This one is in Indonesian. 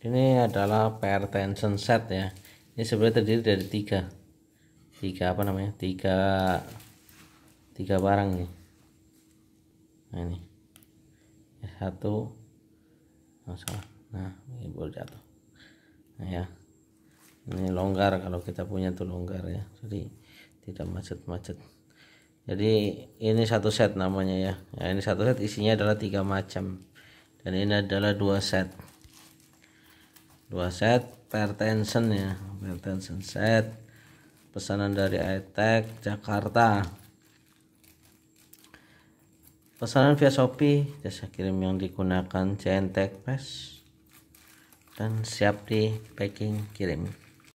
ini adalah pair tension set ya ini sebenarnya terdiri dari tiga tiga apa namanya tiga tiga barang nih nah ini satu masalah nah, nah ini boleh jatuh nah ya ini longgar kalau kita punya tuh longgar ya jadi tidak macet-macet jadi ini satu set namanya ya nah, ini satu set isinya adalah tiga macam dan ini adalah dua set dua set pertension tension ya pertension tension set pesanan dari Aitek Jakarta pesanan via Shopee jasa kirim yang digunakan Centek Pes dan siap di packing kirim